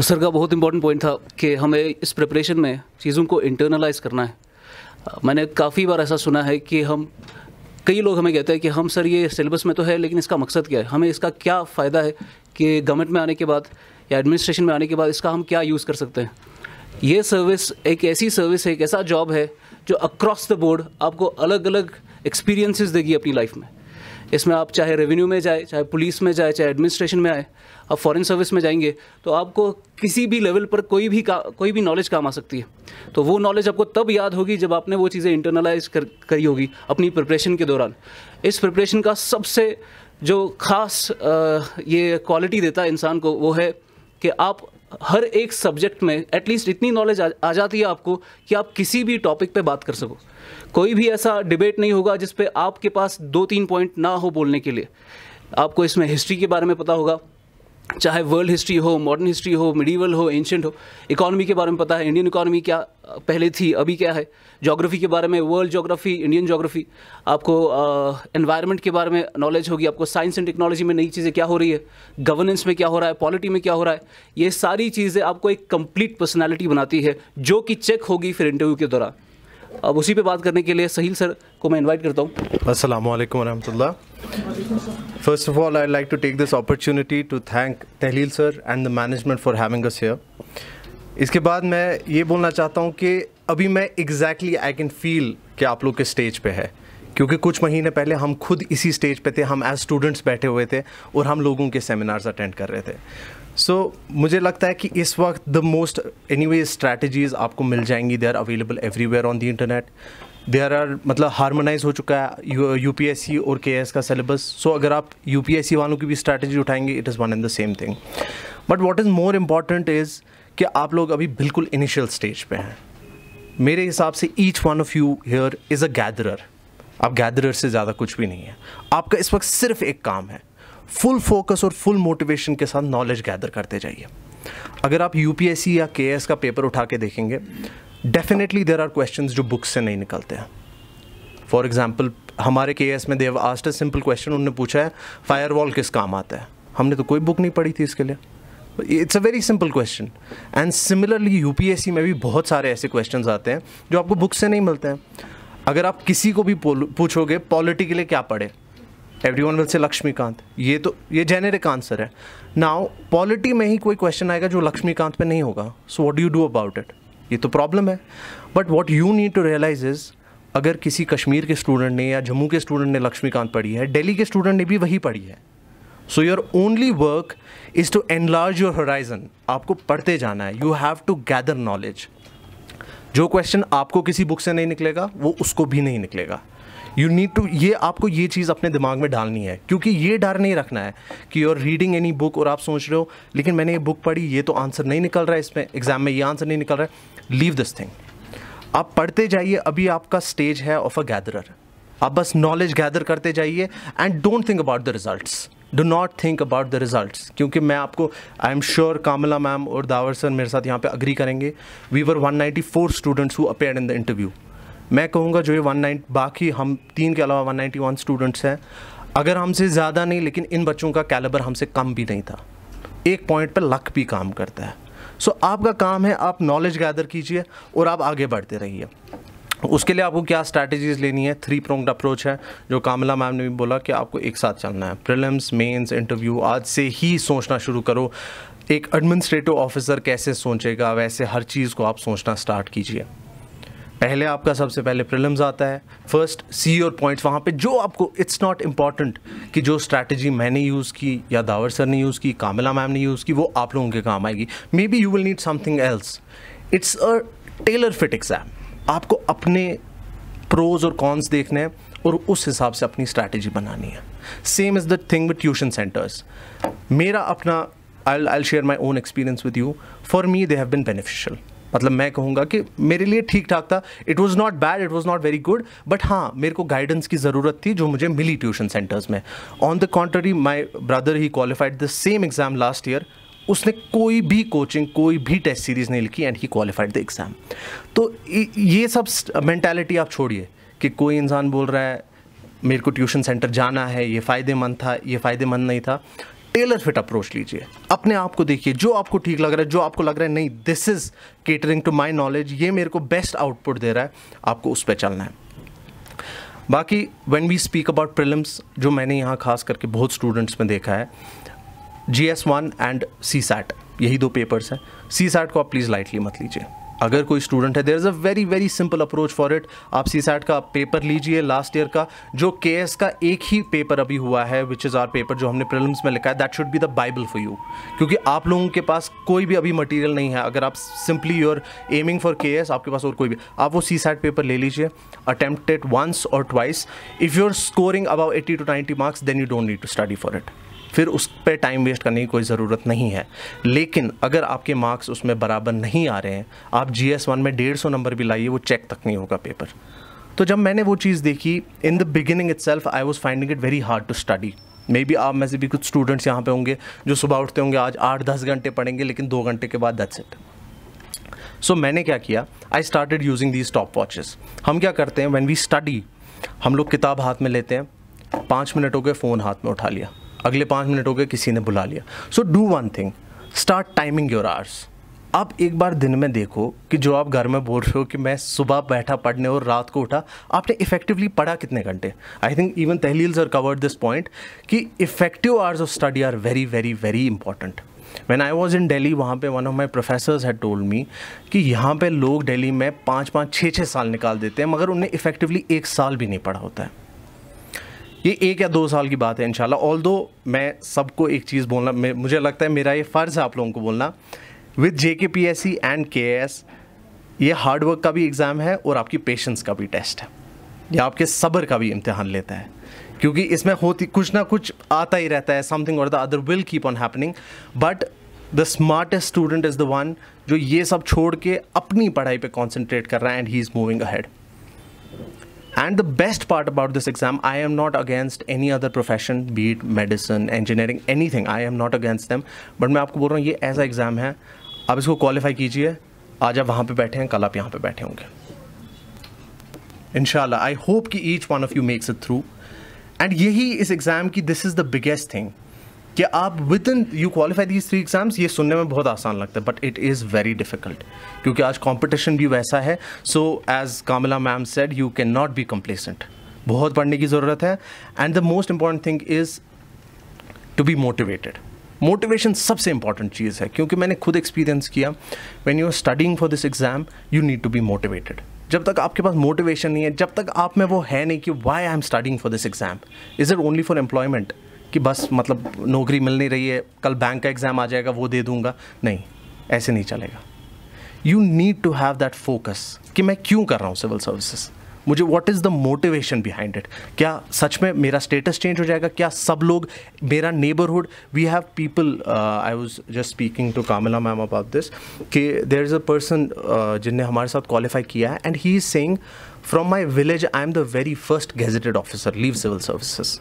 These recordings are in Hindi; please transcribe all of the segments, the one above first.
तो सर का बहुत इंपॉर्टेंट पॉइंट था कि हमें इस प्रिपरेशन में चीज़ों को इंटरनलाइज करना है मैंने काफ़ी बार ऐसा सुना है कि हम कई लोग हमें कहते हैं कि हम सर ये सिलेबस में तो है लेकिन इसका मकसद क्या है हमें इसका क्या फ़ायदा है कि गवर्नमेंट में आने के बाद या एडमिनिस्ट्रेशन में आने के बाद इसका हम क्या यूज़ कर सकते हैं ये सर्विस एक ऐसी सर्विस है एक ऐसा जॉब है जो अक्रॉस द बोर्ड आपको अलग अलग एक्सपीरियंसेस देगी अपनी लाइफ में इसमें आप चाहे रेवेन्यू में जाए चाहे पुलिस में जाए चाहे एडमिनिस्ट्रेशन में आए आप फॉरेन सर्विस में जाएंगे तो आपको किसी भी लेवल पर कोई भी का कोई भी नॉलेज काम आ सकती है तो वो नॉलेज आपको तब याद होगी जब आपने वो चीज़ें इंटरनलाइज कर करी होगी अपनी प्रिपरेशन के दौरान इस प्रिपरेशन का सबसे जो खास ये क्वालिटी देता है इंसान को वो है कि आप हर एक सब्जेक्ट में एटलीस्ट इतनी नॉलेज आ, आ जाती है आपको कि आप किसी भी टॉपिक पे बात कर सको कोई भी ऐसा डिबेट नहीं होगा जिस पे आपके पास दो तीन पॉइंट ना हो बोलने के लिए आपको इसमें हिस्ट्री के बारे में पता होगा चाहे वर्ल्ड हिस्ट्री हो मॉडर्न हिस्ट्री हो मिडीवल हो एंशेंट हो इकोनॉमी के बारे में पता है इंडियन इकोनॉमी क्या पहले थी अभी क्या है जोग्राफी के बारे में वर्ल्ड जोग्राफी इंडियन जोग्राफी आपको एनवायरनमेंट के बारे में नॉलेज होगी आपको साइंस एंड टेक्नोलॉजी में नई चीज़ें क्या हो रही है गवर्नेंस में क्या हो रहा है पॉलिटी में क्या हो रहा है ये सारी चीज़ें आपको एक कंप्लीट पर्सनैलिटी बनाती है जो कि चेक होगी फिर इंटरव्यू के दौरान अब उसी पे बात करने के लिए सहील सर को मैं इनवाइट करता हूँ असल वालेकुम first of all I like to take this opportunity to thank Tahlil sir and the management for having us here इसके बाद मैं ये बोलना चाहता हूँ कि अभी मैं एग्जैक्टली आई कैन फील कि आप लोग के स्टेज पे है क्योंकि कुछ महीने पहले हम खुद इसी स्टेज पे थे हम एज स्टूडेंट्स बैठे हुए थे और हम लोगों के सेमिनार्स अटेंड कर रहे थे सो so, मुझे लगता है कि इस वक्त the most any way strategies आपको मिल जाएंगी they are available everywhere on the internet they are मतलब हारमोनाइज हो चुका है यू पी एस सी और के एस का सिलेबस सो so, अगर आप यू पी एस सी वालों की भी स्ट्रैटेजी उठाएंगे it is one and the same thing but what is more important is कि आप लोग अभी बिल्कुल इनिशियल स्टेज पे हैं मेरे हिसाब से each one of you here is a gatherer आप गैदरर से ज़्यादा कुछ भी नहीं है आपका इस वक्त सिर्फ एक काम है फुल फोकस और फुल मोटिवेशन के साथ नॉलेज गैदर करते जाइए अगर आप यू या के का पेपर उठा के देखेंगे डेफिनेटली देर आर क्वेश्चन जो बुक से नहीं निकलते हैं फॉर एग्जाम्पल हमारे के में they've asked a simple question उन्होंने पूछा है फायर वॉल किस काम आता है हमने तो कोई बुक नहीं पढ़ी थी इसके लिए it's a very simple question and similarly C में भी बहुत सारे ऐसे क्वेश्चन आते हैं जो आपको बुक से नहीं मिलते हैं अगर आप किसी को भी पूछोगे पॉलिटी के लिए क्या पढ़े every one will say Laxmikant ये तो ये जेनेरिक आंसर है नाउ पॉलिटी में ही कोई क्वेश्चन आएगा जो लक्ष्मीकांत पे नहीं होगा so what you do about it ये तो प्रॉब्लम है but what you need to realize is अगर किसी कश्मीर के स्टूडेंट ने या जम्मू के स्टूडेंट ने लक्ष्मीकांत पढ़ी है दिल्ली के स्टूडेंट ने भी वही पढ़ी है so your only work is to enlarge your horizon आपको पढ़ते जाना है you have to gather knowledge जो क्वेश्चन आपको किसी बुक से नहीं निकलेगा वो उसको भी नहीं निकलेगा यू नीड टू ये आपको ये चीज़ अपने दिमाग में डालनी है क्योंकि ये डर नहीं रखना है कि you are reading any book और आप सोच रहे हो लेकिन मैंने ये बुक पढ़ी ये तो आंसर नहीं निकल रहा है इसमें एग्जाम में ये आंसर नहीं निकल रहा है लीव दिस थिंग आप पढ़ते जाइए अभी आपका स्टेज है ऑफ अ गैदरर आप बस नॉलेज गैदर करते जाइए and don't think about the results do not think about the result क्योंकि मैं आपको I am sure Kamla ma'am और दावर सर मेरे साथ यहाँ पे अग्री करेंगे we were 194 students who appear in the interview मैं कहूँगा जो ये वन नाइन बाकी हम तीन के अलावा वन वन स्टूडेंट्स हैं अगर हमसे ज़्यादा नहीं लेकिन इन बच्चों का कैलेबर हमसे कम भी नहीं था एक पॉइंट पर लक भी काम करता है सो so, आपका काम है आप नॉलेज गैदर कीजिए और आप आगे बढ़ते रहिए उसके लिए आपको क्या स्ट्रैटेजीज लेनी है थ्री प्रोंग्ड अप्रोच है जो कामला मैम ने भी बोला कि आपको एक साथ चलना है प्रिलिम्स मेंस इंटरव्यू आज से ही सोचना शुरू करो एक एडमिनिस्ट्रेटिव ऑफिसर कैसे सोचेगा वैसे हर चीज़ को आप सोचना स्टार्ट कीजिए पहले आपका सबसे पहले प्रिलिम्स आता है फर्स्ट सी और पॉइंट्स वहाँ पे जो आपको इट्स नॉट इम्पॉर्टेंट कि जो स्ट्रैटेजी मैंने यूज़ की या दावर सर ने यूज़ की कामिला मैम ने यूज़ की वो आप लोगों के काम आएगी maybe you will need something else it's a tailor fit exam आपको अपने प्रोज और कॉन्स देखने हैं और उस हिसाब से अपनी स्ट्रैटेजी बनानी है same is the thing with tuition centres मेरा अपना I I share my own experience with you for me they have been beneficial मतलब मैं कहूँगा कि मेरे लिए ठीक ठाक था it was not bad it was not very good but हाँ मेरे को गाइडेंस की ज़रूरत थी जो मुझे मिली ट्यूशन सेंटर्स में on the contrary my brother he qualified the same exam last year उसने कोई भी कोचिंग कोई भी टेस्ट सीरीज़ नहीं लिखी and he qualified the exam तो ये सब मैंटेलिटी आप छोड़िए कि कोई इंसान बोल रहा है मेरे को ट्यूशन सेंटर जाना है ये फ़ायदेमंद था ये फ़ायदेमंद नहीं था टेलर फिट अप्रोच लीजिए अपने आप को देखिए जो आपको ठीक लग रहा है जो आपको लग रहा है नहीं this is catering to my knowledge ये मेरे को बेस्ट आउटपुट दे रहा है आपको उस पर चलना है बाकी when we speak about prelims जो मैंने यहाँ खास करके बहुत स्टूडेंट्स में देखा है G S one and C SAT यही दो पेपर्स हैं सी सैट को आप प्लीज़ लाइटली मत लीजिए अगर कोई स्टूडेंट है there is a very very simple approach for it आप सी सैट का पेपर लीजिए लास्ट ईयर का जो के एस का एक ही पेपर अभी हुआ है विच इज़ आर पेपर जो हमने प्रिलिम्स में लिखा है that should be the Bible for you क्योंकि आप लोगों के पास कोई भी अभी मटेरियल नहीं है अगर आप simply you're aiming for K S आपके पास और कोई भी आप वो सी सैट पेपर ले लीजिए अटेम्प्टेड वंस और twice if you are scoring about eighty to ninety marks then you don't need to study for it फिर उस पर टाइम वेस्ट करने की कोई ज़रूरत नहीं है लेकिन अगर आपके मार्क्स उसमें बराबर नहीं आ रहे हैं आप जी एस वन में डेढ़ सौ नंबर भी लाइए वो चेक तक नहीं होगा पेपर तो जब मैंने वो चीज़ देखी in the beginning itself I was finding it very hard to study maybe आप में से भी कुछ स्टूडेंट्स यहाँ पे होंगे जो सुबह उठते होंगे आज आठ दस घंटे पढ़ेंगे लेकिन दो घंटे के बाद दैट्स इट सो मैंने क्या किया I started using these stopwatches हम क्या करते हैं वैन वी स्टडी हम लोग किताब हाथ में लेते हैं पाँच मिनट हो गए फ़ोन हाथ में उठा लिया अगले पाँच मिनट हो गए किसी ने बुला लिया so do one thing start timing your hours आप एक बार दिन में देखो कि जो आप घर में बोल रहे हो कि मैं सुबह बैठा पढ़ने और रात को उठा आपने इफेक्टिवली पढ़ा कितने घंटे आई थिंक इवन तहलील्स आर कवर्ड दिस पॉइंट कि effective hours of study are very very very important when I was in Delhi वहाँ पे वन ऑफ माई प्रोफेसर्स है टोल्ड मी कि यहाँ पे लोग डेली में पाँच पाँच छः छः साल निकाल देते हैं मगर उन्हें इफेक्टिवली एक साल भी नहीं पढ़ा होता है ये एक या दो साल की बात है इनशाला ऑल दो मैं सबको एक चीज़ बोलना मुझे लगता है मेरा ये फ़र्ज़ है आप लोगों को बोलना with J K P S C and K S ये हार्डवर्क का भी एग्ज़ाम है और आपकी पेशेंस का भी टेस्ट है या आपके सब्र का भी इम्तहान लेता है क्योंकि इसमें होती कुछ ना कुछ आता ही रहता है समथिंग और the other will keep on happening but the smartest student is the one जो ये सब छोड़ के अपनी पढ़ाई पे कॉन्सेंट्रेट कर रहा है and he is moving ahead And the best part about this exam, I am not against any other profession, be it medicine, engineering, anything. I am not against them. But मैं आपको बोल रहा हूँ ये ऐसा एग्ज़ाम है आप इसको क्वालिफाई कीजिए आज आप वहाँ पे बैठे हैं कल आप यहाँ पे बैठे होंगे इनशाला आई होप कि each one of you makes it through and यही इस एग्ज़ाम की this is the biggest thing कि आप within you qualify these three exams ये सुनने में बहुत आसान लगता है but it is very difficult क्योंकि आज कॉम्पिटिशन भी वैसा है so as Kamila ma'am said you can not be complacent बहुत पढ़ने की ज़रूरत है and the most important thing is to be motivated motivation सबसे इंपॉर्टेंट चीज़ है क्योंकि मैंने खुद एक्सपीरियंस किया when you are studying for this exam you need to be motivated जब तक आपके पास मोटिवेशन नहीं है जब तक आप में वो है नहीं कि why I am studying for this exam is it only for employment कि बस मतलब नौकरी मिल नहीं रही है कल बैंक का एग्ज़ाम आ जाएगा वो दे दूंगा नहीं ऐसे नहीं चलेगा you need to have that focus कि मैं क्यों कर रहा हूँ सिविल सर्विसेज मुझे what is the motivation behind it क्या सच में मेरा स्टेटस चेंज हो जाएगा क्या सब लोग मेरा neighbourhood we have people I was just speaking to Kamila ma'am about this कि देर इज़ अ पर्सन जिनने हमारे साथ क्वालिफाई किया है and he is saying from my village I am the very first gazetted officer leave civil services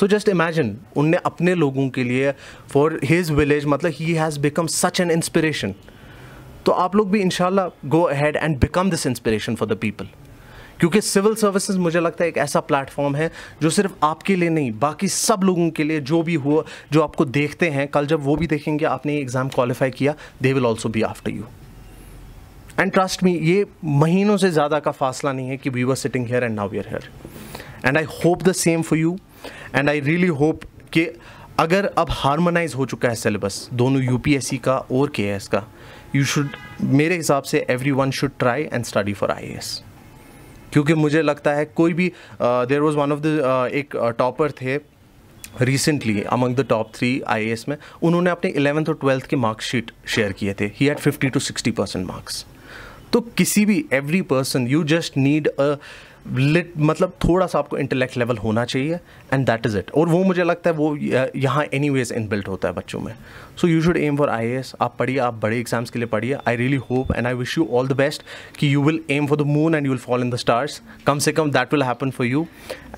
so just imagine उनने अपने लोगों के लिए फॉर हिज विलेज मतलब he has become such an inspiration तो आप लोग भी इनशाला go ahead and become this inspiration for the people क्योंकि सिविल सर्विसेज मुझे लगता है एक ऐसा प्लेटफॉर्म है जो सिर्फ आपके लिए नहीं बाकी सब लोगों के लिए जो भी हुआ जो आपको देखते हैं कल जब वो भी देखेंगे आपने एग्ज़ाम क्वालिफाई किया they will also be after you and trust me ये महीनों से ज़्यादा का फासला नहीं है कि we were sitting here and now we are here and I hope the same for you and I really hope कि अगर अब हारमोनाइज हो चुका है सिलेबस दोनों यू का और के का यू शुड मेरे हिसाब से every one should try and study for I क्योंकि मुझे लगता है कोई भी there was one of the एक टॉपर uh, थे recently among the top three I में उन्होंने अपने इलेवंथ और ट्वेल्थ के मार्कशीट शेयर किए थे he had fifty two sixty percent marks तो किसी भी every person you just need a little मतलब थोड़ा सा आपको इंटेलेक्ट लेवल होना चाहिए एंड दैट इज़ इट और वो मुझे लगता है वो यहाँ एनी वेज इनबिल्ट होता है बच्चों में so you should aim for I S आप पढ़िए आप बड़े एग्जाम्स के लिए पढ़िए I really hope and I wish you all the best कि you will aim for the moon and you will follow in the stars कम से कम that will happen for you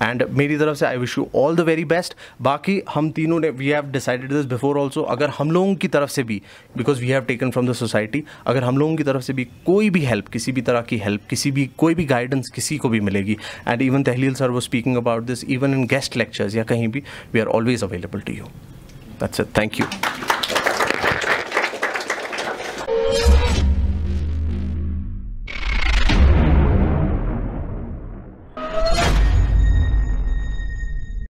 and मेरी तरफ से I wish you all the very best बाकी हम तीनों ने we have decided this before also अगर हम लोगों की तरफ से भी because we have taken from the society अगर हम लोगों की तरफ से भी कोई भी हेल्प किसी भी तरह की हेल्प किसी भी कोई भी गाइडेंस किसी को भी मिले मिलेगी एंड इवन तहलील सर वो speaking about this even in guest lectures या कहीं भी we are always available to you that's it thank you